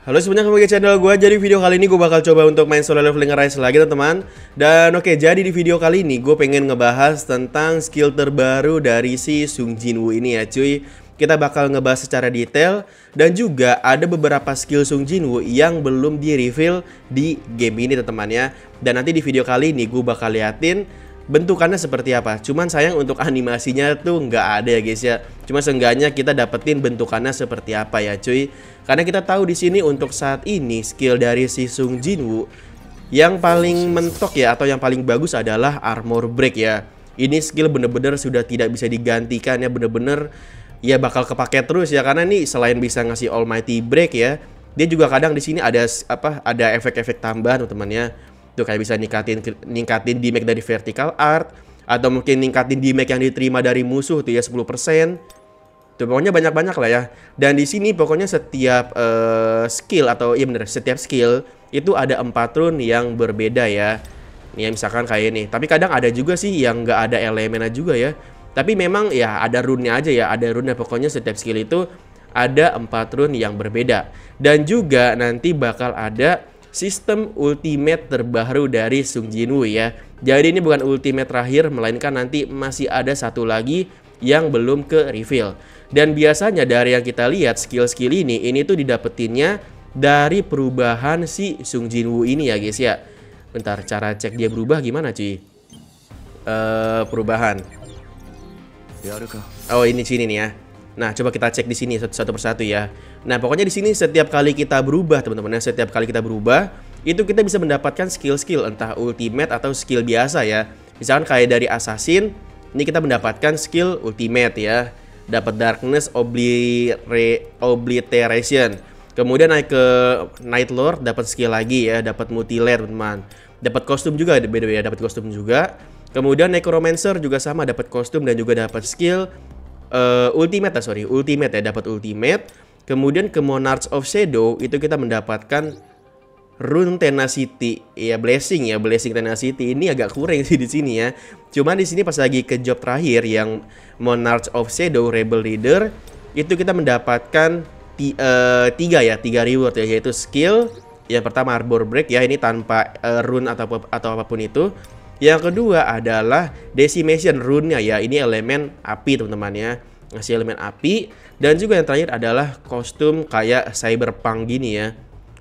Halo semuanya kembali ke channel gue Jadi video kali ini gue bakal coba untuk main solo leveling rise lagi teman-teman Dan oke jadi di video kali ini gue pengen ngebahas tentang skill terbaru dari si Sung Jin Woo ini ya cuy Kita bakal ngebahas secara detail Dan juga ada beberapa skill Sung Jin Woo yang belum di reveal di game ini teman-teman ya Dan nanti di video kali ini gue bakal liatin bentukannya seperti apa. Cuman sayang untuk animasinya tuh nggak ada ya guys ya. Cuma seenggaknya kita dapetin bentukannya seperti apa ya cuy. Karena kita tahu di sini untuk saat ini skill dari si Sung Jinwoo yang paling mentok ya atau yang paling bagus adalah armor break ya. Ini skill bener-bener sudah tidak bisa digantikan ya bener-bener ya bakal kepake terus ya karena ini selain bisa ngasih almighty break ya dia juga kadang di sini ada apa ada efek-efek tambahan teman ya tuh kayak bisa ningkatin ningkatin damage dari vertical art atau mungkin ningkatin damage yang diterima dari musuh tuh ya 10%. Tuh pokoknya banyak-banyak lah ya. Dan di sini pokoknya setiap uh, skill atau iya bener setiap skill itu ada empat rune yang berbeda ya. Nih ya, misalkan kayak ini. Tapi kadang ada juga sih yang nggak ada elemennya juga ya. Tapi memang ya ada rune aja ya, ada rune pokoknya setiap skill itu ada empat rune yang berbeda. Dan juga nanti bakal ada sistem ultimate terbaru dari Sung Jinwoo ya. Jadi ini bukan ultimate terakhir melainkan nanti masih ada satu lagi yang belum ke reveal. Dan biasanya dari yang kita lihat skill-skill ini ini tuh didapetinnya dari perubahan si Sung Jinwoo ini ya guys ya. Bentar cara cek dia berubah gimana cuy? Uh, perubahan. Ya oh ini sini nih ya. Nah coba kita cek di sini satu persatu ya. Nah, pokoknya di sini setiap kali kita berubah, teman-teman, ya, setiap kali kita berubah, itu kita bisa mendapatkan skill-skill entah ultimate atau skill biasa ya. Misalkan kayak dari assassin, ini kita mendapatkan skill ultimate ya. Dapat darkness obliteration. Kemudian naik ke Night Lord dapat skill lagi ya, dapat layer, teman-teman. Dapat kostum juga beda-beda, ya. dapat kostum juga. Kemudian Necromancer juga sama dapat kostum dan juga dapat skill uh, ultimate sorry, ultimate ya, dapat ultimate. Kemudian ke Monarchs of Shadow itu kita mendapatkan Rune Tenacity, ya blessing ya, blessing Tenacity ini agak kurang sih di sini ya. Cuman di sini pas lagi ke job terakhir yang Monarchs of Shadow Rebel Leader itu kita mendapatkan eh, tiga ya, tiga reward ya yaitu skill, yang pertama Arbor Break ya ini tanpa eh, rune atau atau apapun itu. Yang kedua adalah decimation rune-nya ya, ini elemen api teman-teman ya ngasih elemen api dan juga yang terakhir adalah kostum kayak cyberpunk gini ya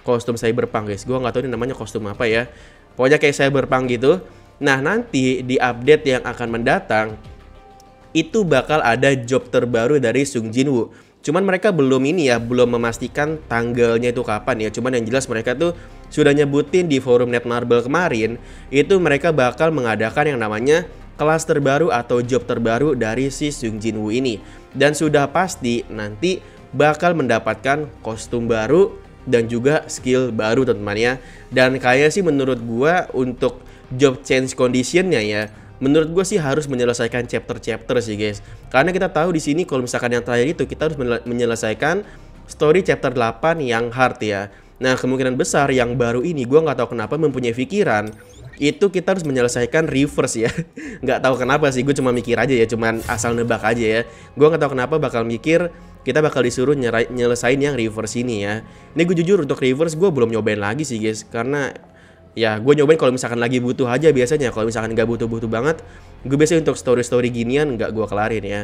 kostum cyberpunk guys gue nggak tahu ini namanya kostum apa ya pokoknya kayak cyberpunk gitu nah nanti di update yang akan mendatang itu bakal ada job terbaru dari Sung Jin Woo. Cuman mereka belum ini ya, belum memastikan tanggalnya itu kapan ya. Cuman yang jelas mereka tuh sudah nyebutin di forum Netmarble kemarin, itu mereka bakal mengadakan yang namanya kelas terbaru atau job terbaru dari si Sung Jin Woo ini. Dan sudah pasti nanti bakal mendapatkan kostum baru dan juga skill baru teman-teman ya. Dan kayak sih menurut gua untuk job change conditionnya ya menurut gue sih harus menyelesaikan chapter-chapter sih guys karena kita tahu di sini kalau misalkan yang terakhir itu kita harus menyelesaikan story chapter 8 yang hard ya nah kemungkinan besar yang baru ini gue nggak tahu kenapa mempunyai pikiran itu kita harus menyelesaikan reverse ya nggak tahu kenapa sih gue cuma mikir aja ya cuman asal nebak aja ya gue nggak tahu kenapa bakal mikir kita bakal disuruh nyerai, nyelesain yang reverse ini ya ini gue jujur untuk reverse gue belum nyobain lagi sih guys karena ya gue nyobain kalau misalkan lagi butuh aja biasanya kalau misalkan nggak butuh-butuh banget gue biasanya untuk story-story ginian nggak gue kelarin ya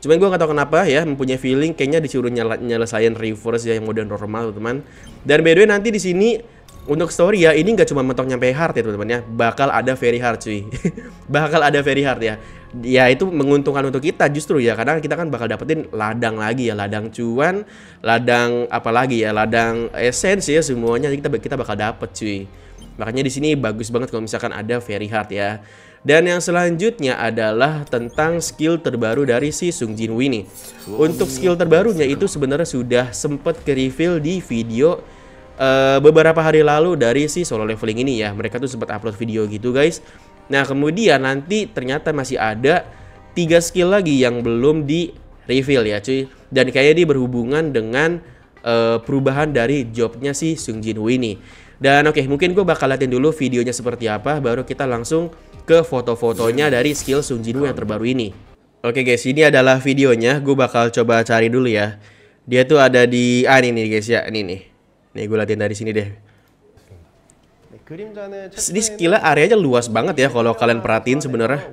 Cuman gue nggak tahu kenapa ya mempunyai feeling kayaknya disuruh nyelesain reverse ya yang modern normal teman. Dan by the way nanti di sini untuk story ya ini nggak cuma mentok nyampe hard ya teman-teman ya bakal ada very hard cuy bakal ada very hard ya ya itu menguntungkan untuk kita justru ya karena kita kan bakal dapetin ladang lagi ya ladang cuan ladang apa lagi ya ladang essence ya semuanya kita kita bakal dapet cuy makanya di sini bagus banget kalau misalkan ada very hard ya dan yang selanjutnya adalah tentang skill terbaru dari si Sung Jin Woo ini. Untuk skill terbarunya itu sebenarnya sudah sempat ke reveal di video uh, beberapa hari lalu dari si solo leveling ini ya. Mereka tuh sempat upload video gitu guys. Nah kemudian nanti ternyata masih ada tiga skill lagi yang belum di reveal ya cuy. Dan kayaknya dia berhubungan dengan uh, perubahan dari jobnya si Sung Jin Woo ini. Dan oke okay, mungkin gue bakal liatin dulu videonya seperti apa baru kita langsung ke foto-fotonya iya. dari skill Sung Jin Woo yang terbaru ini. Oke okay guys, ini adalah videonya. Gue bakal coba cari dulu ya. Dia tuh ada di ah ini nih guys ya, ini nih. Nih gue latihan dari sini deh. Ini skillnya areanya luas banget ya kalau kalian perhatiin sebenarnya.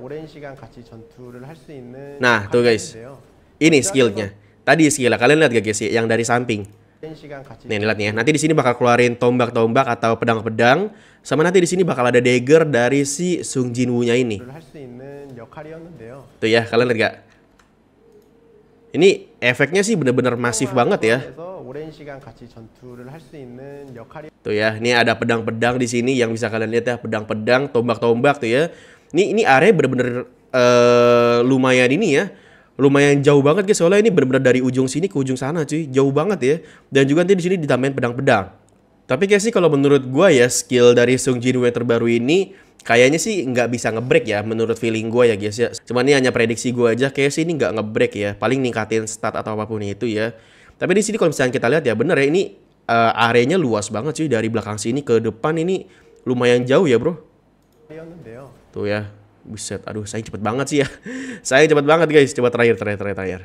Nah tuh guys, ini skillnya. Tadi skillnya kalian lihat gak guys ya, yang dari samping. Nih lihat nih ya. Nanti di sini bakal keluarin tombak-tombak atau pedang-pedang. Sama nanti di sini bakal ada dagger dari si Sung Jin Woo-nya ini. Tuh ya kalian lihat gak? Ini efeknya sih bener-bener masif banget ya. Tuh ya, ini ada pedang-pedang di sini yang bisa kalian lihat ya, pedang-pedang, tombak-tombak tuh ya. Ini ini area benar-benar uh, eh, lumayan ini ya. Lumayan jauh banget guys, soalnya ini benar-benar dari ujung sini ke ujung sana cuy, jauh banget ya. Dan juga nanti di sini ditambahin pedang-pedang. Tapi guys sih kalau menurut gua ya skill dari Sung Jin Wei terbaru ini kayaknya sih nggak bisa ngebreak ya menurut feeling gue ya guys ya. Cuman ini hanya prediksi gue aja kayak sih ini nggak ngebreak ya. Paling ningkatin stat atau apapun itu ya. Tapi di sini kalau misalnya kita lihat ya bener ya ini uh, areanya luas banget sih dari belakang sini ke depan ini lumayan jauh ya bro. Tuh ya. Buset, aduh saya cepet banget sih ya. saya cepet banget guys. Coba terakhir, terakhir, terakhir, terakhir.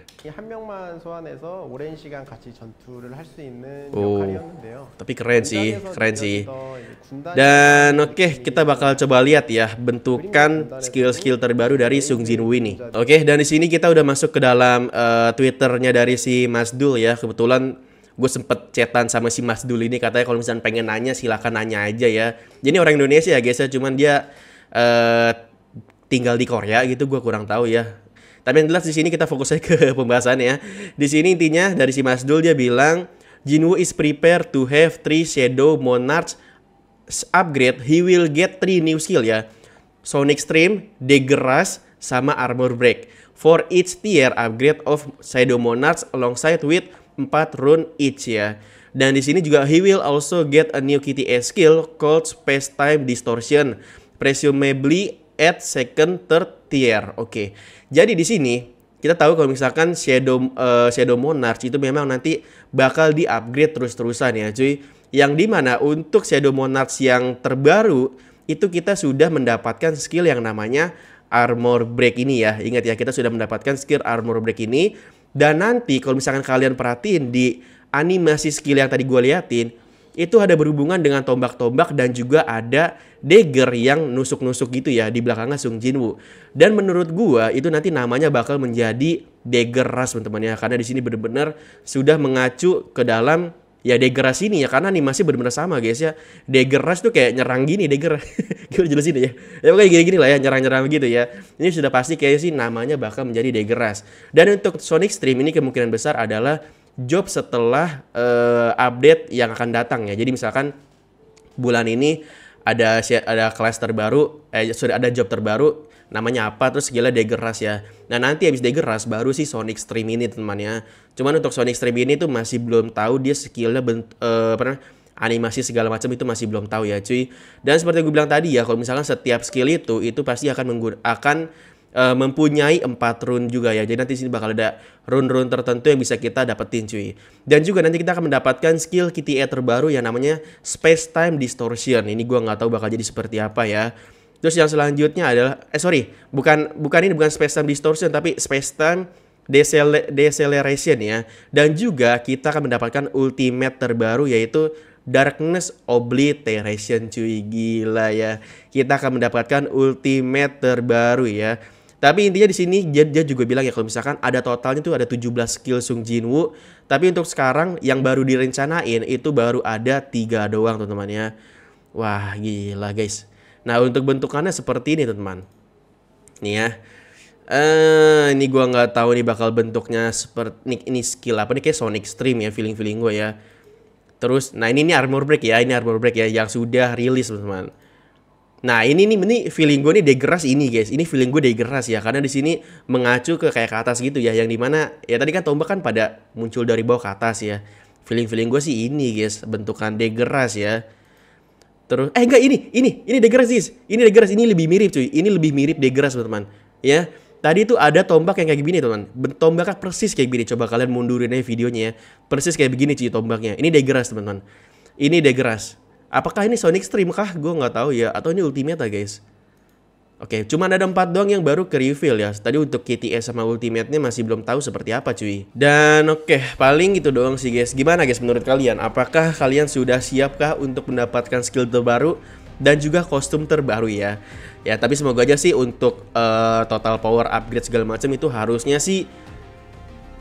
Oh, tapi keren sih, keren sih. Dan oke, okay, kita bakal coba lihat ya bentukan skill-skill terbaru dari Sung Jin Woo ini. Oke, okay, dan di sini kita udah masuk ke dalam uh, Twitternya dari si Mas Dul ya. Kebetulan gue sempet cetan sama si Mas Dul ini katanya kalau misalnya pengen nanya silahkan nanya aja ya. Jadi orang Indonesia ya guys ya, cuman dia uh, tinggal di Korea gitu gue kurang tahu ya tapi yang jelas di sini kita fokusnya ke pembahasan ya di sini intinya dari si Mas Dul dia bilang Jinwoo is prepared to have three shadow monarchs upgrade he will get three new skill ya Sonic Stream, Degras, sama Armor Break for each tier upgrade of Shadow Monarchs alongside with 4 rune each ya. Dan di sini juga he will also get a new KTA skill called Space Time Distortion, presumably At second, third tier. Oke. Okay. Jadi di sini kita tahu kalau misalkan Shadow uh, Shadow Monarch itu memang nanti bakal di-upgrade terus-terusan ya, cuy. Yang dimana untuk Shadow Monarch yang terbaru itu kita sudah mendapatkan skill yang namanya armor break ini ya. Ingat ya, kita sudah mendapatkan skill armor break ini dan nanti kalau misalkan kalian perhatiin di animasi skill yang tadi gue liatin, itu ada berhubungan dengan tombak-tombak dan juga ada dagger yang nusuk-nusuk gitu ya di belakangnya Sung Woo. Dan menurut gua itu nanti namanya bakal menjadi dagger ras teman-teman ya karena di sini benar-benar sudah mengacu ke dalam ya dagger ras ini ya karena masih benar-benar sama guys ya. Dagger ras tuh kayak nyerang gini dagger. Gimana jelasin ya? Ya pokoknya gini-gini lah ya nyerang-nyerang gitu ya. Ini sudah pasti kayak sih namanya bakal menjadi dagger ras. Dan untuk Sonic Stream ini kemungkinan besar adalah job setelah uh, update yang akan datang ya. Jadi misalkan bulan ini ada ada kelas terbaru, eh sudah ada job terbaru namanya apa terus gila degeras ya. Nah nanti habis degeras baru sih Sonic Stream ini teman ya. Cuman untuk Sonic Stream ini tuh masih belum tahu dia skillnya bent, uh, eh, apa animasi segala macam itu masih belum tahu ya cuy. Dan seperti gue bilang tadi ya, kalau misalkan setiap skill itu itu pasti akan akan uh, mempunyai empat rune juga ya. Jadi nanti sini bakal ada rune-rune tertentu yang bisa kita dapetin cuy. Dan juga nanti kita akan mendapatkan skill KTA terbaru yang namanya Space Time Distortion. Ini gua nggak tahu bakal jadi seperti apa ya. Terus yang selanjutnya adalah eh sorry, bukan bukan ini bukan Space Time Distortion tapi Space Time Decel Deceleration ya. Dan juga kita akan mendapatkan ultimate terbaru yaitu Darkness Obliteration cuy gila ya. Kita akan mendapatkan ultimate terbaru ya. Tapi intinya di sini dia, dia juga bilang ya kalau misalkan ada totalnya tuh ada 17 skill Sung Jin Woo. Tapi untuk sekarang yang baru direncanain itu baru ada tiga doang teman-teman ya. Wah gila guys. Nah untuk bentukannya seperti ini teman-teman. Nih ya. Eh ini gua nggak tahu nih bakal bentuknya seperti ini, ini skill apa nih kayak Sonic Stream ya feeling-feeling gue ya. Terus nah ini ini armor break ya, ini armor break ya yang sudah rilis teman-teman. Nah ini nih ini feeling gue nih degeras ini guys. Ini feeling gue degeras ya karena di sini mengacu ke kayak ke atas gitu ya yang dimana ya tadi kan tombak kan pada muncul dari bawah ke atas ya. Feeling feeling gue sih ini guys bentukan degeras ya. Terus eh enggak ini ini ini degeras guys. Ini degeras ini lebih mirip cuy. Ini lebih mirip degeras teman-teman ya. Tadi itu ada tombak yang kayak gini teman. Tombaknya persis kayak gini. Coba kalian mundurin aja videonya ya. Persis kayak begini cuy tombaknya. Ini degeras teman-teman. Ini degeras Apakah ini Sonic Stream kah? Gue nggak tahu ya. Atau ini Ultimate ya, guys? Oke, okay, cuman ada empat doang yang baru ke reveal ya. Tadi untuk KTS sama Ultimate-nya masih belum tahu seperti apa cuy. Dan oke, okay, paling gitu doang sih guys. Gimana guys menurut kalian? Apakah kalian sudah siapkah untuk mendapatkan skill terbaru? dan juga kostum terbaru ya. Ya, tapi semoga aja sih untuk uh, total power upgrade segala macam itu harusnya sih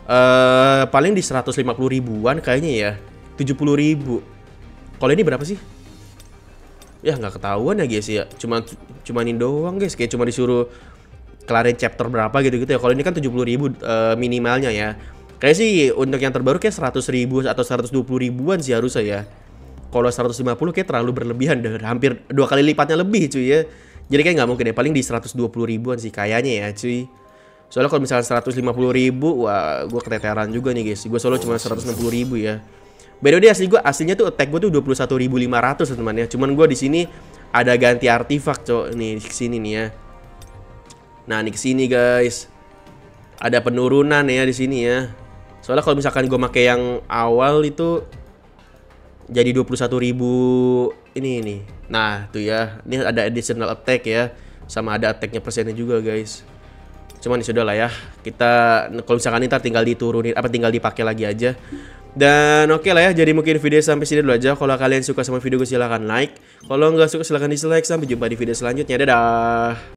uh, paling di 150 ribuan kayaknya ya. 70 ribu. Kalau ini berapa sih? ya nggak ketahuan ya guys ya cuma cuma ini doang guys kayak cuma disuruh kelarin chapter berapa gitu gitu ya kalau ini kan tujuh puluh ribu uh, minimalnya ya kayak sih untuk yang terbaru kayak seratus ribu atau seratus dua puluh ribuan sih harusnya ya kalau seratus lima puluh kayak terlalu berlebihan deh hampir dua kali lipatnya lebih cuy ya jadi kayak nggak mungkin ya paling di seratus dua puluh ribuan sih kayaknya ya cuy soalnya kalau misalnya puluh ribu wah gue keteteran juga nih guys gue solo cuma seratus enam puluh ribu ya By the way asli gue aslinya tuh attack gue tuh 21.500 ya, teman ya. Cuman gue di sini ada ganti artifak, cok nih di sini nih ya. Nah, nih ke sini guys. Ada penurunan ya di sini ya. Soalnya kalau misalkan gue make yang awal itu jadi 21.000 ini nih. Nah, tuh ya. Ini ada additional attack ya. Sama ada attacknya persennya juga guys cuman ya sudah lah ya kita kalau misalkan ini tinggal diturunin apa tinggal dipakai lagi aja dan oke okay lah ya, jadi mungkin video sampai sini dulu aja. Kalau kalian suka sama video gue silahkan like. Kalau nggak suka silahkan dislike. Sampai jumpa di video selanjutnya. Dadah!